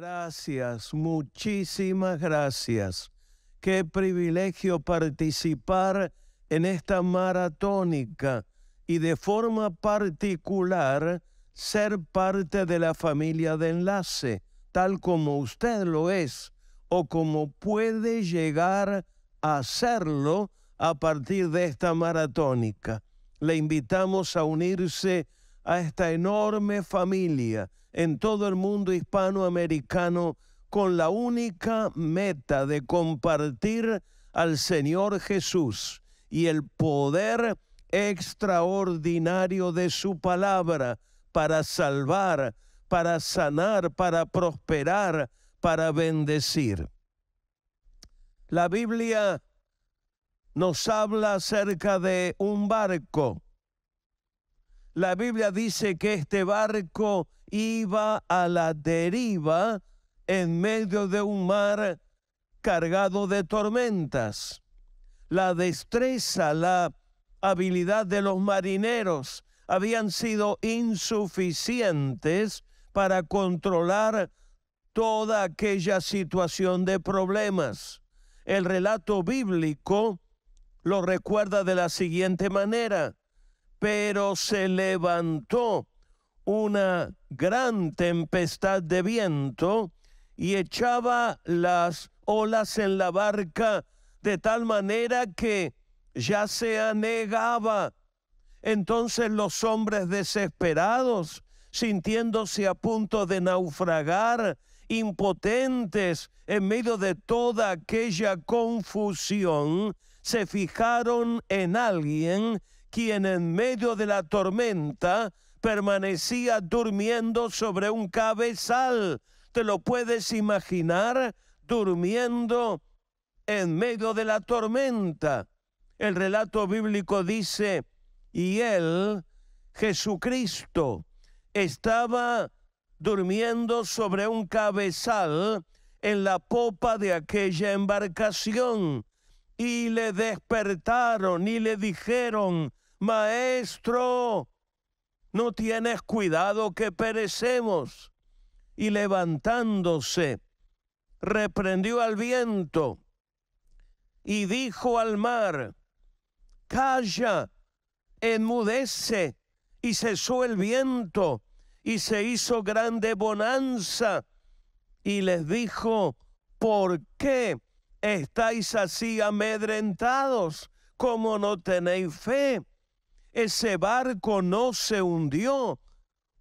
Gracias, muchísimas gracias. Qué privilegio participar en esta maratónica y de forma particular ser parte de la familia de enlace, tal como usted lo es o como puede llegar a serlo a partir de esta maratónica. Le invitamos a unirse a esta enorme familia en todo el mundo hispanoamericano con la única meta de compartir al Señor Jesús y el poder extraordinario de su palabra para salvar, para sanar, para prosperar, para bendecir. La Biblia nos habla acerca de un barco la Biblia dice que este barco iba a la deriva en medio de un mar cargado de tormentas. La destreza, la habilidad de los marineros habían sido insuficientes para controlar toda aquella situación de problemas. El relato bíblico lo recuerda de la siguiente manera pero se levantó una gran tempestad de viento y echaba las olas en la barca de tal manera que ya se anegaba. Entonces los hombres desesperados, sintiéndose a punto de naufragar, impotentes en medio de toda aquella confusión, se fijaron en alguien quien en medio de la tormenta permanecía durmiendo sobre un cabezal. ¿Te lo puedes imaginar? Durmiendo en medio de la tormenta. El relato bíblico dice, y él, Jesucristo, estaba durmiendo sobre un cabezal en la popa de aquella embarcación. Y le despertaron y le dijeron, Maestro, no tienes cuidado que perecemos. Y levantándose, reprendió al viento y dijo al mar, Calla, enmudece. Y cesó el viento y se hizo grande bonanza. Y les dijo, ¿por qué estáis así amedrentados como no tenéis fe? ese barco no se hundió,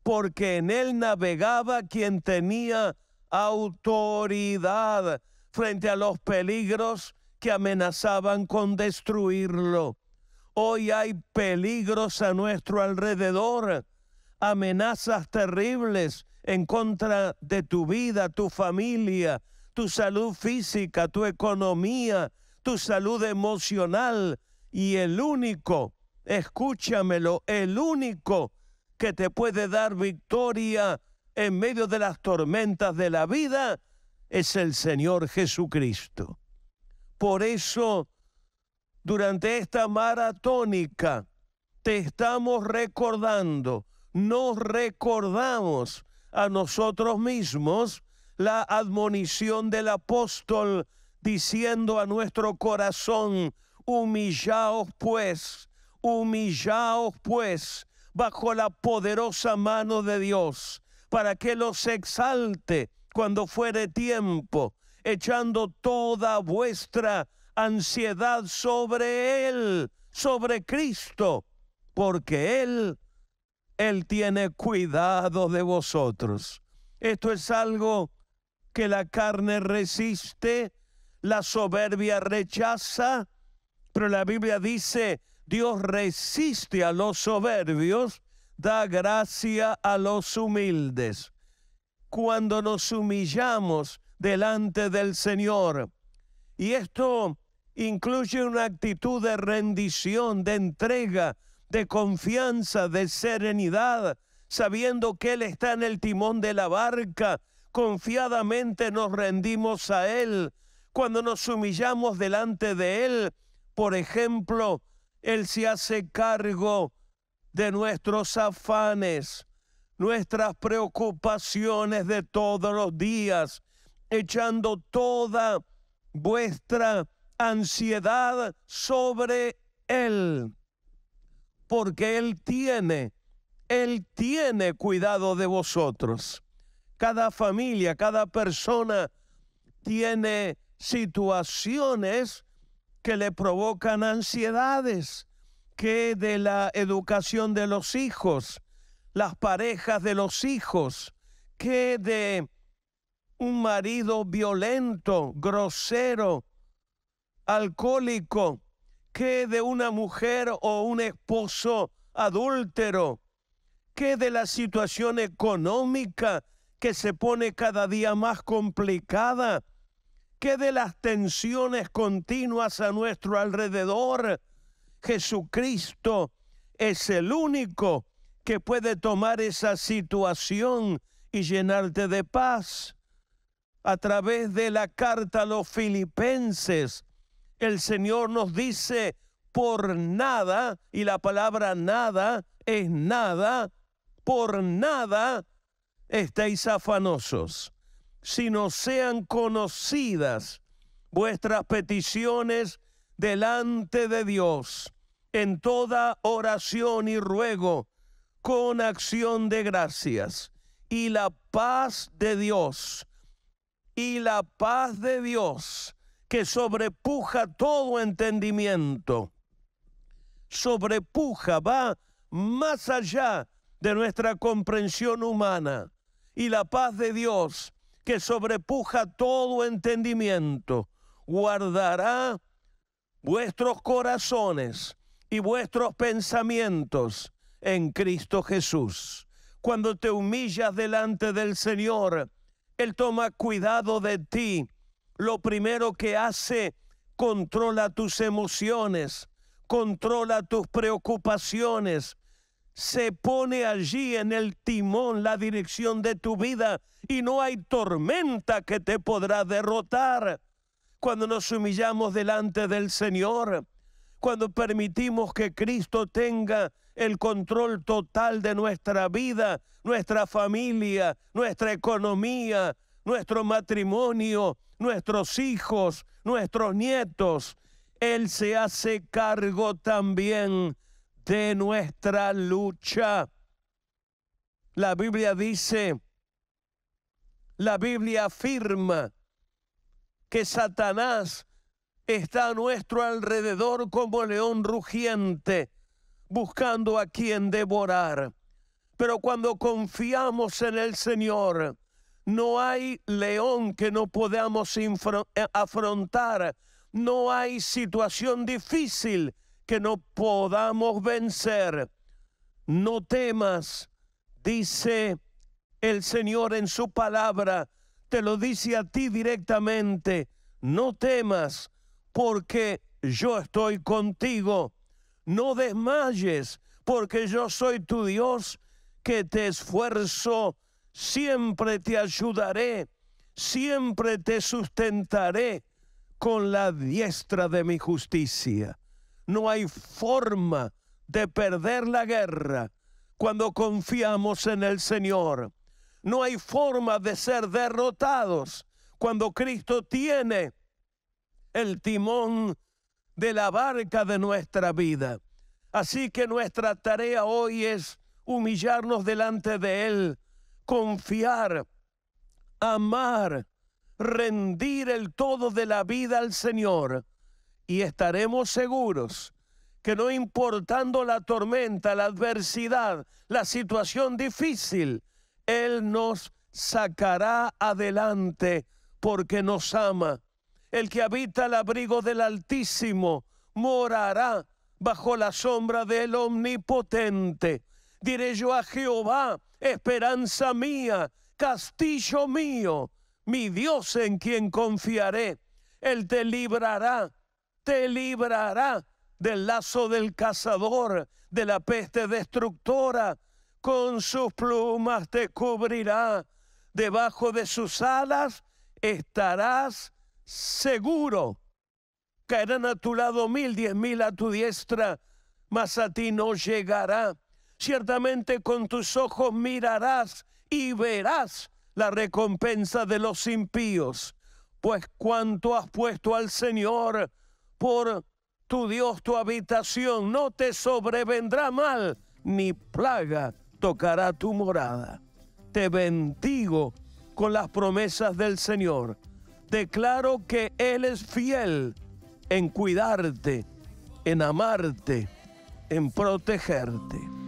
porque en él navegaba quien tenía autoridad frente a los peligros que amenazaban con destruirlo. Hoy hay peligros a nuestro alrededor, amenazas terribles en contra de tu vida, tu familia, tu salud física, tu economía, tu salud emocional. Y el único escúchamelo, el único que te puede dar victoria en medio de las tormentas de la vida es el Señor Jesucristo. Por eso, durante esta maratónica, te estamos recordando, nos recordamos a nosotros mismos la admonición del apóstol diciendo a nuestro corazón, humillaos pues Humillaos pues bajo la poderosa mano de Dios, para que los exalte cuando fuere tiempo, echando toda vuestra ansiedad sobre Él, sobre Cristo, porque Él, Él tiene cuidado de vosotros. Esto es algo que la carne resiste, la soberbia rechaza, pero la Biblia dice, Dios resiste a los soberbios, da gracia a los humildes. Cuando nos humillamos delante del Señor, y esto incluye una actitud de rendición, de entrega, de confianza, de serenidad, sabiendo que Él está en el timón de la barca, confiadamente nos rendimos a Él. Cuando nos humillamos delante de Él, por ejemplo, él se hace cargo de nuestros afanes, nuestras preocupaciones de todos los días, echando toda vuestra ansiedad sobre Él, porque Él tiene, Él tiene cuidado de vosotros. Cada familia, cada persona tiene situaciones que le provocan ansiedades, que de la educación de los hijos, las parejas de los hijos, que de un marido violento, grosero, alcohólico, que de una mujer o un esposo adúltero, que de la situación económica que se pone cada día más complicada que de las tensiones continuas a nuestro alrededor, Jesucristo es el único que puede tomar esa situación y llenarte de paz. A través de la carta a los filipenses, el Señor nos dice, por nada, y la palabra nada es nada, por nada estáis afanosos sino sean conocidas vuestras peticiones delante de Dios en toda oración y ruego con acción de gracias. Y la paz de Dios, y la paz de Dios que sobrepuja todo entendimiento, sobrepuja, va más allá de nuestra comprensión humana. Y la paz de Dios que sobrepuja todo entendimiento, guardará vuestros corazones y vuestros pensamientos en Cristo Jesús. Cuando te humillas delante del Señor, Él toma cuidado de ti. Lo primero que hace, controla tus emociones, controla tus preocupaciones, se pone allí en el timón la dirección de tu vida y no hay tormenta que te podrá derrotar. Cuando nos humillamos delante del Señor, cuando permitimos que Cristo tenga el control total de nuestra vida, nuestra familia, nuestra economía, nuestro matrimonio, nuestros hijos, nuestros nietos. Él se hace cargo también de nuestra lucha. La Biblia dice, la Biblia afirma que Satanás está a nuestro alrededor como león rugiente, buscando a quien devorar. Pero cuando confiamos en el Señor, no hay león que no podamos eh, afrontar, no hay situación difícil que no podamos vencer. No temas, dice el Señor en su palabra, te lo dice a ti directamente, no temas, porque yo estoy contigo. No desmayes, porque yo soy tu Dios, que te esfuerzo, siempre te ayudaré, siempre te sustentaré con la diestra de mi justicia. No hay forma de perder la guerra cuando confiamos en el Señor. No hay forma de ser derrotados cuando Cristo tiene el timón de la barca de nuestra vida. Así que nuestra tarea hoy es humillarnos delante de Él, confiar, amar, rendir el todo de la vida al Señor y estaremos seguros que no importando la tormenta, la adversidad, la situación difícil, Él nos sacará adelante porque nos ama. El que habita el abrigo del Altísimo morará bajo la sombra del Omnipotente. Diré yo a Jehová, esperanza mía, castillo mío, mi Dios en quien confiaré. Él te librará te librará del lazo del cazador, de la peste destructora, con sus plumas te cubrirá, debajo de sus alas estarás seguro. Caerán a tu lado mil, diez mil a tu diestra, mas a ti no llegará. Ciertamente con tus ojos mirarás y verás la recompensa de los impíos, pues cuanto has puesto al Señor, por tu Dios tu habitación, no te sobrevendrá mal, ni plaga tocará tu morada. Te bendigo con las promesas del Señor. Declaro que Él es fiel en cuidarte, en amarte, en protegerte.